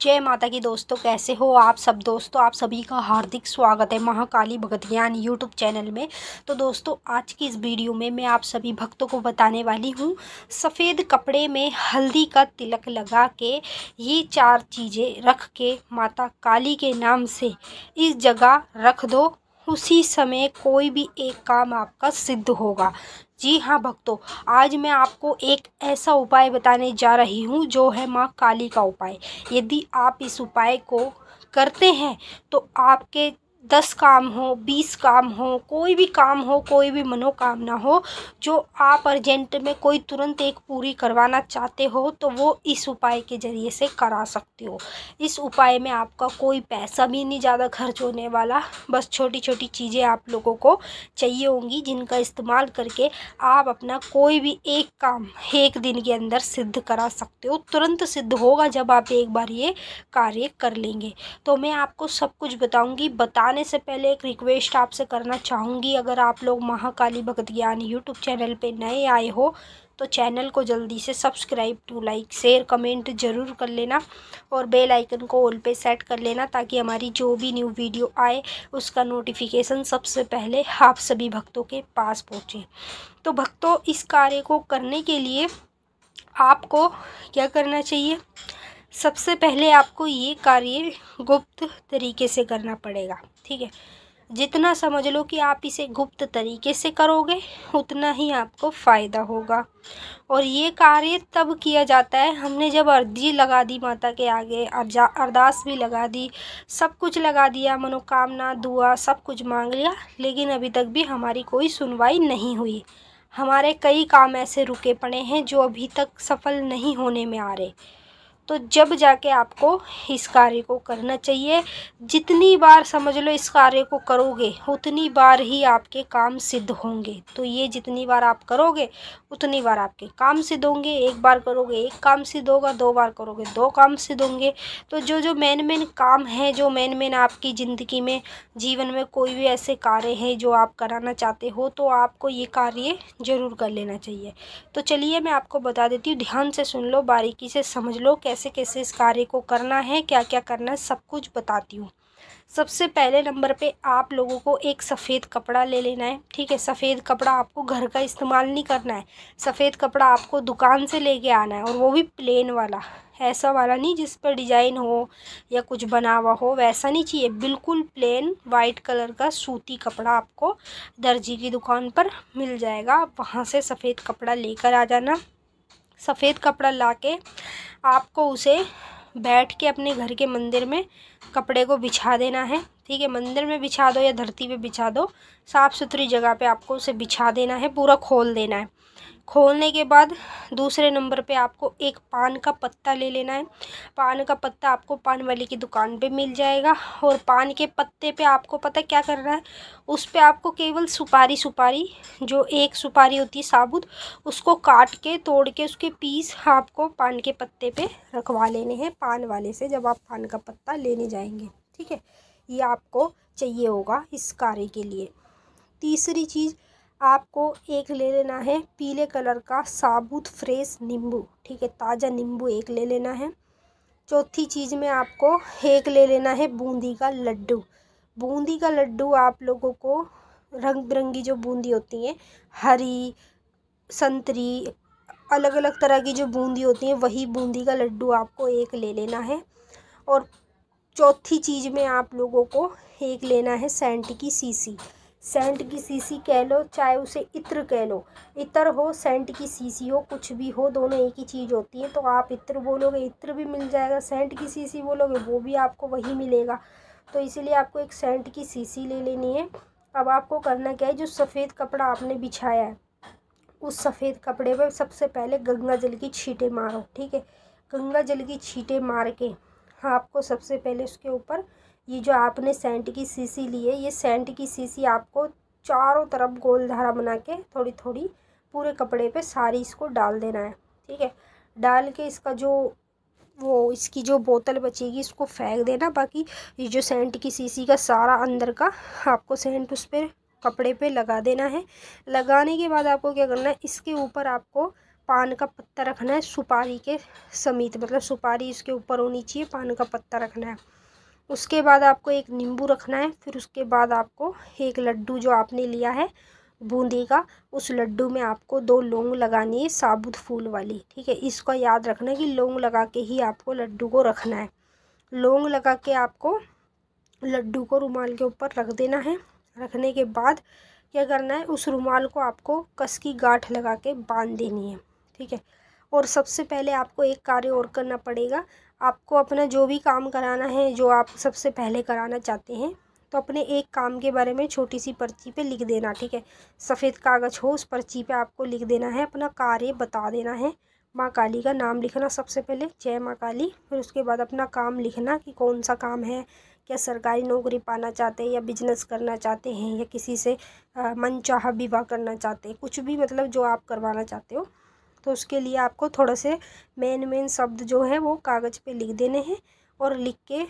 जय माता की दोस्तों कैसे हो आप सब दोस्तों आप सभी का हार्दिक स्वागत है महाकाली भगत ज्ञान यूट्यूब चैनल में तो दोस्तों आज की इस वीडियो में मैं आप सभी भक्तों को बताने वाली हूँ सफ़ेद कपड़े में हल्दी का तिलक लगा के ये चार चीज़ें रख के माता काली के नाम से इस जगह रख दो उसी समय कोई भी एक काम आपका सिद्ध होगा जी हाँ भक्तों आज मैं आपको एक ऐसा उपाय बताने जा रही हूँ जो है माँ काली का उपाय यदि आप इस उपाय को करते हैं तो आपके दस काम हो बीस काम हो कोई भी काम हो कोई भी मनोकामना हो जो आप अर्जेंट में कोई तुरंत एक पूरी करवाना चाहते हो तो वो इस उपाय के ज़रिए से करा सकते हो इस उपाय में आपका कोई पैसा भी नहीं ज़्यादा खर्च होने वाला बस छोटी छोटी चीज़ें आप लोगों को चाहिए होंगी जिनका इस्तेमाल करके आप अपना कोई भी एक काम एक दिन के अंदर सिद्ध करा सकते हो तुरंत सिद्ध होगा जब आप एक बार ये कार्य कर लेंगे तो मैं आपको सब कुछ बताऊँगी बता जाने से पहले एक रिक्वेस्ट आपसे करना चाहूँगी अगर आप लोग महाकाली भगत ज्ञान यूट्यूब चैनल पे नए आए हो तो चैनल को जल्दी से subscribe to like share comment ज़रूर कर लेना और बेल आइकन को ऑल पे सेट कर लेना ताकि हमारी जो भी न्यू वीडियो आए उसका नोटिफिकेशन सबसे पहले आप सभी भक्तों के पास पहुँचे तो भक्तों इस कार्य को करने के लिए आपको क्या करना चाहिए सबसे पहले आपको ये कार्य गुप्त तरीके से करना पड़ेगा ठीक है जितना समझ लो कि आप इसे गुप्त तरीके से करोगे उतना ही आपको फ़ायदा होगा और ये कार्य तब किया जाता है हमने जब अर्जी लगा दी माता के आगे अर्जा अरदास भी लगा दी सब कुछ लगा दिया मनोकामना दुआ सब कुछ मांग लिया लेकिन अभी तक भी हमारी कोई सुनवाई नहीं हुई हमारे कई काम ऐसे रुके पड़े हैं जो अभी तक सफल नहीं होने में आ रहे तो जब जाके आपको इस कार्य को करना चाहिए जितनी बार समझ लो इस कार्य को करोगे उतनी बार ही आपके काम सिद्ध होंगे तो ये जितनी बार आप करोगे उतनी बार आपके काम सिद्ध होंगे एक बार करोगे एक काम सिद्ध होगा दो बार करोगे दो काम सिद्ध होंगे तो जो जो मेन मेन काम है जो मेन मेन आपकी ज़िंदगी में जीवन में कोई भी ऐसे कार्य हैं जो आप कराना चाहते हो तो आपको ये कार्य ज़रूर कर लेना चाहिए तो चलिए मैं आपको बता देती हूँ ध्यान से सुन लो बारीकी से समझ लो कैसे कैसे कैसे इस कार्य को करना है क्या क्या करना है सब कुछ बताती हूँ सबसे पहले नंबर पे आप लोगों को एक सफ़ेद कपड़ा ले लेना है ठीक है सफ़ेद कपड़ा आपको घर का इस्तेमाल नहीं करना है सफ़ेद कपड़ा आपको दुकान से लेके आना है और वो भी प्लेन वाला ऐसा वाला नहीं जिस पर डिज़ाइन हो या कुछ बना हुआ हो वैसा नहीं चाहिए बिल्कुल प्लेन वाइट कलर का सूती कपड़ा आपको दर्जी की दुकान पर मिल जाएगा आप वहाँ से सफ़ेद कपड़ा लेकर आ जाना सफ़ेद कपड़ा ला के आपको उसे बैठ के अपने घर के मंदिर में कपड़े को बिछा देना है ठीक है मंदिर में बिछा दो या धरती पे बिछा दो साफ़ सुथरी जगह पे आपको उसे बिछा देना है पूरा खोल देना है खोलने के बाद दूसरे नंबर पे आपको एक पान का पत्ता ले लेना है पान का पत्ता आपको पान वाली की दुकान पे मिल जाएगा और पान के पत्ते पे आपको पता क्या करना है उस पर आपको केवल सुपारी सुपारी जो एक सुपारी होती है साबुत उसको काट के तोड़ के उसके पीस आपको पान के पत्ते पे रखवा लेने हैं पान वाले से जब आप पान का पत्ता लेने जाएंगे ठीक है ये आपको चाहिए होगा इस कार्य के लिए तीसरी चीज़ आपको एक ले लेना है पीले कलर का साबुत फ्रेश नींबू ठीक है ताज़ा नींबू एक ले लेना है चौथी चीज़ में आपको एक ले लेना है बूंदी का लड्डू बूंदी का लड्डू आप लोगों को रंग बिरंगी जो बूंदी होती हैं हरी संतरी अलग अलग तरह की जो बूंदी होती हैं वही बूंदी का लड्डू आपको एक ले लेना है और चौथी चीज़ में आप लोगों को एक लेना है सेंट की सीसी सेंट की सीसी कह लो चाहे उसे इत्र कह लो इत्र हो सेंट की सीसी हो कुछ भी हो दोनों एक ही चीज़ होती है तो आप इत्र बोलोगे इत्र भी मिल जाएगा सेंट की सीसी बोलोगे वो भी आपको वही मिलेगा तो इसीलिए आपको एक सेंट की सीसी ले लेनी है अब आपको करना क्या है जो सफ़ेद कपड़ा आपने बिछाया है उस सफ़ेद कपड़े पर सबसे पहले गंगा जल की छीटें मारो ठीक है गंगा जल की छीटें मार के आपको सबसे पहले उसके ऊपर ये जो आपने सेंट की सीसी ली है ये सेंट की सीसी आपको चारों तरफ गोल धारा बना के थोड़ी थोड़ी पूरे कपड़े पे सारी इसको डाल देना है ठीक है डाल के इसका जो वो इसकी जो बोतल बचेगी इसको फेंक देना बाकी ये जो सेंट की सीसी का सारा अंदर का आपको सेंट उस पर कपड़े पे लगा देना है लगाने के बाद आपको क्या करना है इसके ऊपर आपको पान का पत्ता रखना है सुपारी के समीत मतलब सुपारी इसके ऊपर होनी चाहिए पान का पत्ता रखना है उसके बाद आपको एक नींबू रखना है फिर उसके बाद आपको एक लड्डू जो आपने लिया है बूंदी का उस लड्डू में आपको दो लौंग लगानी है साबुत फूल वाली ठीक है इसको याद रखना कि लौंग लगा के ही आपको लड्डू को रखना है लौंग लगा के आपको लड्डू को रुमाल के ऊपर रख देना है रखने के बाद क्या करना है उस रुमाल को आपको कस की गांठ लगा के बांध देनी है ठीक है और सबसे पहले आपको एक कार्य और करना पड़ेगा आपको अपना जो भी काम कराना है जो आप सबसे पहले कराना चाहते हैं तो अपने एक काम के बारे में छोटी सी पर्ची पे लिख देना ठीक है सफ़ेद कागज़ हो उस पर्ची पे आपको लिख देना है अपना कार्य बता देना है माँ काली का नाम लिखना सबसे पहले जय माँ काली फिर उसके बाद अपना काम लिखना कि कौन सा काम है क्या सरकारी नौकरी पाना चाहते हैं या बिजनेस करना चाहते हैं या किसी से मनचाहा विवाह करना चाहते हैं कुछ भी मतलब जो आप करवाना चाहते हो तो उसके लिए आपको थोड़ा से मेन मेन शब्द जो है वो कागज़ पे लिख देने हैं और लिख के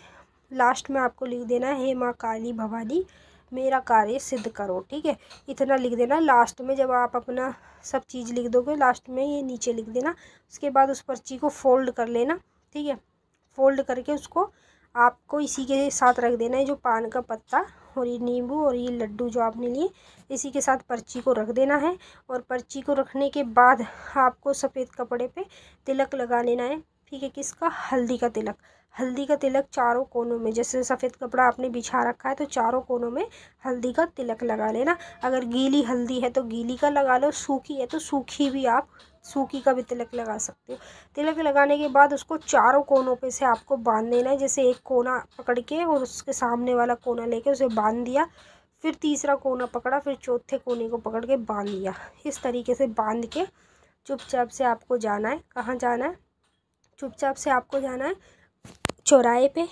लास्ट में आपको लिख देना है माँ काली भवानी मेरा कार्य सिद्ध करो ठीक है इतना लिख देना लास्ट में जब आप अपना सब चीज़ लिख दोगे लास्ट में ये नीचे लिख देना उसके बाद उस पर्ची को फोल्ड कर लेना ठीक है फोल्ड करके उसको आपको इसी के साथ रख देना है जो पान का पत्ता और ये नींबू और ये लड्डू जो आपने लिए इसी के साथ पर्ची को रख देना है और पर्ची को रखने के बाद आपको सफ़ेद कपड़े पे तिलक लगा लेना है ठीक है किसका हल्दी का तिलक हल्दी का तिलक चारों कोनों में जैसे सफ़ेद कपड़ा आपने बिछा रखा है तो चारों कोनों में हल्दी का तिलक लगा लेना अगर गीली हल्दी है तो गीली का लगा लो सूखी है तो सूखी भी आप सूखी का भी तिलक लगा सकते हो तिलक लगाने के बाद उसको चारों कोनों पे से आपको बांध देना है जैसे एक कोना पकड़ के और उसके सामने वाला कोना लेके उसे बांध दिया फिर तीसरा कोना पकड़ा फिर चौथे कोने को पकड़ के बांध दिया इस तरीके से बांध के चुपचाप से आपको जाना है कहाँ जाना है चुपचाप से आपको जाना है चौराहे पे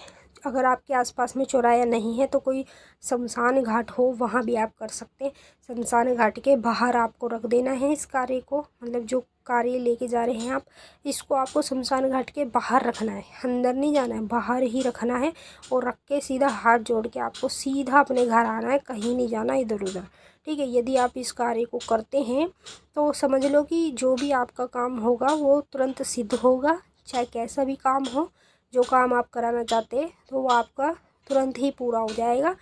अगर आपके आसपास में चौराया नहीं है तो कोई शमशान घाट हो वहाँ भी आप कर सकते हैं शमशान घाट के बाहर आपको रख देना है इस कार्य को मतलब जो कार्य लेके जा रहे हैं आप इसको आपको शमशान घाट के बाहर रखना है अंदर नहीं जाना है बाहर ही रखना है और रख के सीधा हाथ जोड़ के आपको सीधा अपने घर आना है कहीं नहीं जाना इधर उधर ठीक है यदि आप इस कार्य को करते हैं तो समझ लो कि जो भी आपका काम होगा वो तुरंत सिद्ध होगा चाहे कैसा भी काम हो जो काम आप कराना चाहते हैं तो वो आपका तुरंत ही पूरा हो जाएगा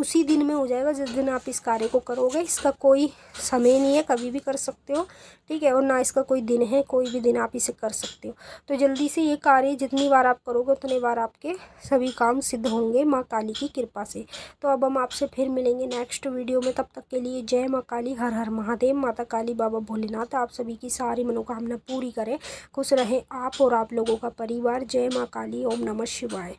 उसी दिन में हो जाएगा जिस दिन आप इस कार्य को करोगे इसका कोई समय नहीं है कभी भी कर सकते हो ठीक है और ना इसका कोई दिन है कोई भी दिन आप इसे कर सकते हो तो जल्दी से ये कार्य जितनी बार आप करोगे उतनी बार आपके सभी काम सिद्ध होंगे माँ काली की कृपा से तो अब हम आपसे फिर मिलेंगे नेक्स्ट वीडियो में तब तक के लिए जय माँ काली हर हर महादेव माता काली बाबा भोलेनाथ आप सभी की सारी मनोकामना पूरी करें खुश रहें आप और आप लोगों का परिवार जय माँ काली ओम नमः शिवाय